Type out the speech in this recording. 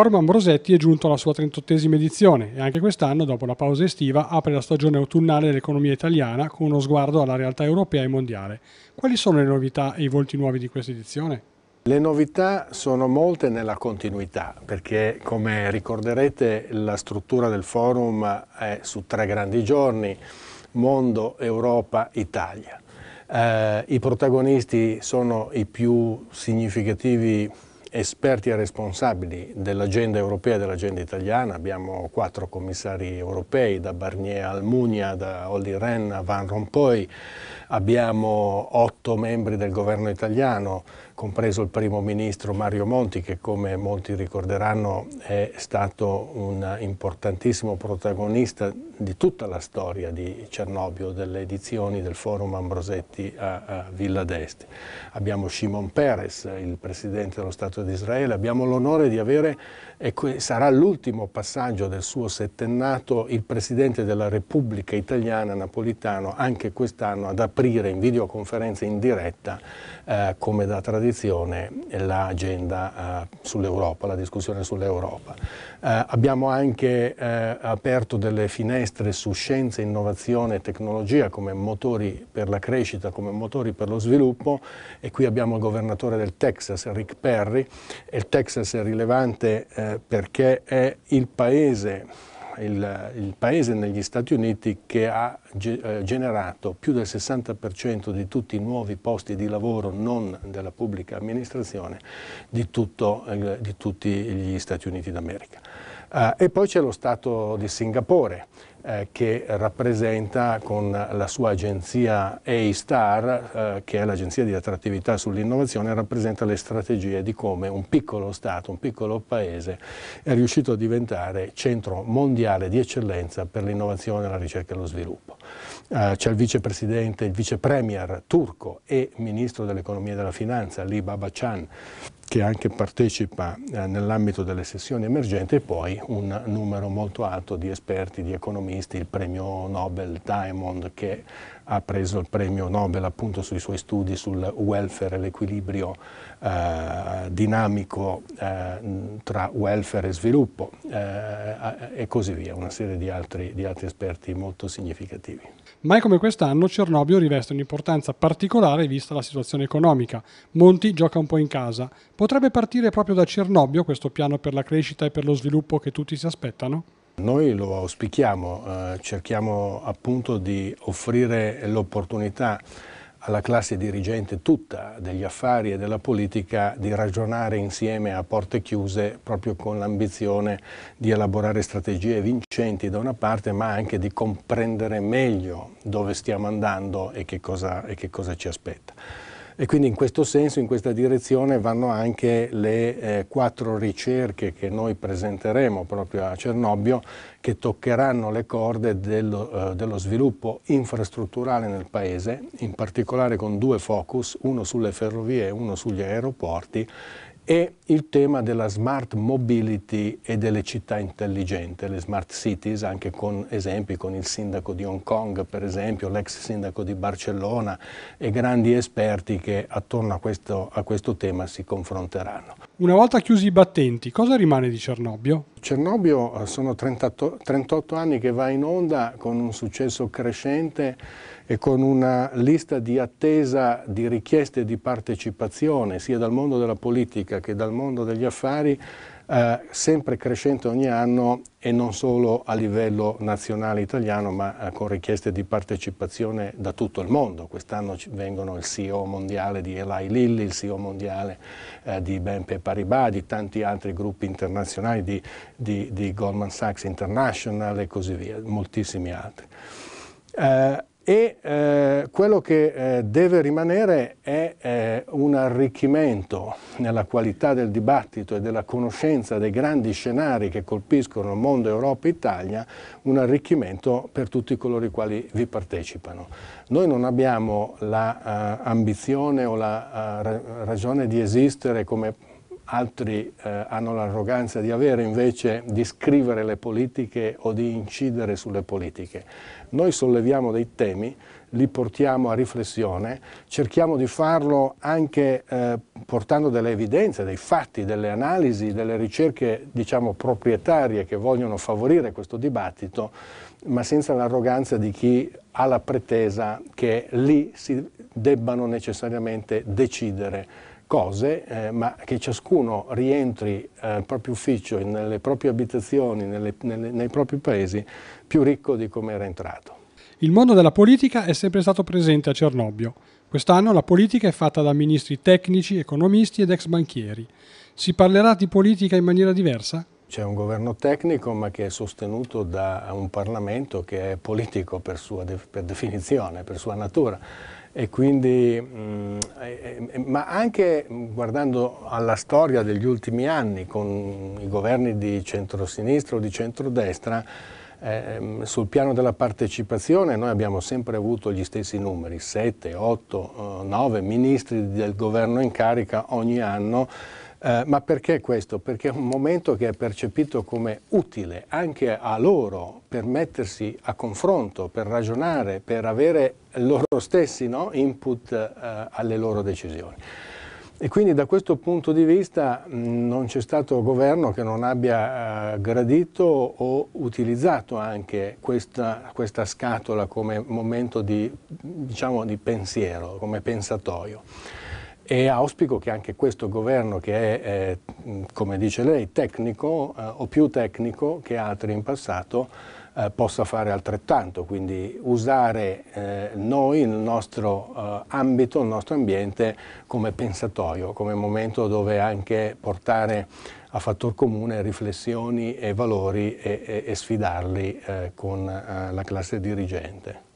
Forum Ambrosetti è giunto alla sua 38esima edizione e anche quest'anno, dopo la pausa estiva, apre la stagione autunnale dell'economia italiana con uno sguardo alla realtà europea e mondiale. Quali sono le novità e i volti nuovi di questa edizione? Le novità sono molte nella continuità, perché come ricorderete la struttura del forum è su tre grandi giorni, mondo, Europa, Italia. Eh, I protagonisti sono i più significativi esperti e responsabili dell'agenda europea e dell'agenda italiana, abbiamo quattro commissari europei, da Barnier a Almunia, da Olli Ren a Van Rompuy, abbiamo otto membri del governo italiano, compreso il primo ministro Mario Monti, che come molti ricorderanno è stato un importantissimo protagonista di tutta la storia di Cernobio, delle edizioni del Forum Ambrosetti a, a Villa d'Esti. Abbiamo Shimon Peres, il Presidente dello Stato di Israele, abbiamo l'onore di avere, e sarà l'ultimo passaggio del suo settennato, il Presidente della Repubblica Italiana Napolitano, anche quest'anno ad aprire in videoconferenza in diretta, eh, come da tradizione, disposizione l'agenda eh, sull'Europa, la discussione sull'Europa. Eh, abbiamo anche eh, aperto delle finestre su scienza, innovazione e tecnologia come motori per la crescita, come motori per lo sviluppo e qui abbiamo il governatore del Texas, Rick Perry, il Texas è rilevante eh, perché è il paese il, il paese negli Stati Uniti che ha eh, generato più del 60% di tutti i nuovi posti di lavoro non della pubblica amministrazione di, tutto, eh, di tutti gli Stati Uniti d'America. Eh, e poi c'è lo Stato di Singapore eh, che rappresenta con la sua agenzia A-Star, eh, che è l'agenzia di attrattività sull'innovazione, rappresenta le strategie di come un piccolo Stato, un piccolo paese è riuscito a diventare centro mondiale di eccellenza per l'innovazione, la ricerca e lo sviluppo. Eh, c'è il vicepresidente, il vicepremier turco e ministro dell'economia e della finanza, Lee Baba Babachan, che anche partecipa eh, nell'ambito delle sessioni emergenti e poi un numero molto alto di esperti, di economisti, il premio Nobel Diamond che ha preso il premio Nobel appunto sui suoi studi sul welfare e l'equilibrio eh, dinamico eh, tra welfare e sviluppo eh, e così via, una serie di altri, di altri esperti molto significativi. Mai come quest'anno Cernobio riveste un'importanza particolare vista la situazione economica. Monti gioca un po' in casa. Potrebbe partire proprio da Cernobio questo piano per la crescita e per lo sviluppo che tutti si aspettano? Noi lo auspichiamo, eh, cerchiamo appunto di offrire l'opportunità alla classe dirigente tutta degli affari e della politica di ragionare insieme a porte chiuse proprio con l'ambizione di elaborare strategie vincenti da una parte ma anche di comprendere meglio dove stiamo andando e che cosa, e che cosa ci aspetta. E quindi in questo senso, in questa direzione vanno anche le eh, quattro ricerche che noi presenteremo proprio a Cernobbio che toccheranno le corde dello, eh, dello sviluppo infrastrutturale nel Paese, in particolare con due focus, uno sulle ferrovie e uno sugli aeroporti e il tema della smart mobility e delle città intelligenti, le smart cities, anche con esempi con il sindaco di Hong Kong, per esempio, l'ex sindaco di Barcellona e grandi esperti che attorno a questo, a questo tema si confronteranno. Una volta chiusi i battenti, cosa rimane di Cernobbio? Cernobio eh, sono 38, 38 anni che va in onda con un successo crescente e con una lista di attesa di richieste di partecipazione sia dal mondo della politica che dal mondo degli affari eh, sempre crescente ogni anno e non solo a livello nazionale italiano ma eh, con richieste di partecipazione da tutto il mondo. Quest'anno vengono il CEO mondiale di Eli Lilly, il CEO mondiale eh, di BNP Paribas, di tanti altri gruppi internazionali, di, di, di Goldman Sachs International e così via, moltissimi altri. Eh, e eh, quello che eh, deve rimanere è eh, un arricchimento nella qualità del dibattito e della conoscenza dei grandi scenari che colpiscono mondo, Europa e Italia, un arricchimento per tutti coloro i quali vi partecipano. Noi non abbiamo l'ambizione la, uh, o la uh, ragione di esistere come altri eh, hanno l'arroganza di avere invece di scrivere le politiche o di incidere sulle politiche. Noi solleviamo dei temi li portiamo a riflessione, cerchiamo di farlo anche eh, portando delle evidenze, dei fatti, delle analisi, delle ricerche diciamo, proprietarie che vogliono favorire questo dibattito, ma senza l'arroganza di chi ha la pretesa che lì si debbano necessariamente decidere cose, eh, ma che ciascuno rientri eh, proprio ufficio, nelle proprie abitazioni, nelle, nelle, nei propri paesi, più ricco di come era entrato. Il mondo della politica è sempre stato presente a Cernobbio. Quest'anno la politica è fatta da ministri tecnici, economisti ed ex banchieri. Si parlerà di politica in maniera diversa? C'è un governo tecnico ma che è sostenuto da un Parlamento che è politico per, sua, per definizione, per sua natura. Quindi, mm, ma anche guardando alla storia degli ultimi anni con i governi di centrosinistra o di centrodestra, eh, sul piano della partecipazione noi abbiamo sempre avuto gli stessi numeri, 7, 8, 9 ministri del governo in carica ogni anno, eh, ma perché questo? Perché è un momento che è percepito come utile anche a loro per mettersi a confronto, per ragionare, per avere loro stessi no? input eh, alle loro decisioni. E quindi da questo punto di vista mm, non c'è stato governo che non abbia eh, gradito o utilizzato anche questa, questa scatola come momento di, diciamo, di pensiero, come pensatoio e auspico che anche questo governo che è, eh, come dice lei, tecnico eh, o più tecnico che altri in passato eh, possa fare altrettanto, quindi usare eh, noi, il nostro eh, ambito, il nostro ambiente come pensatoio, come momento dove anche portare a fattor comune riflessioni e valori e, e, e sfidarli eh, con eh, la classe dirigente.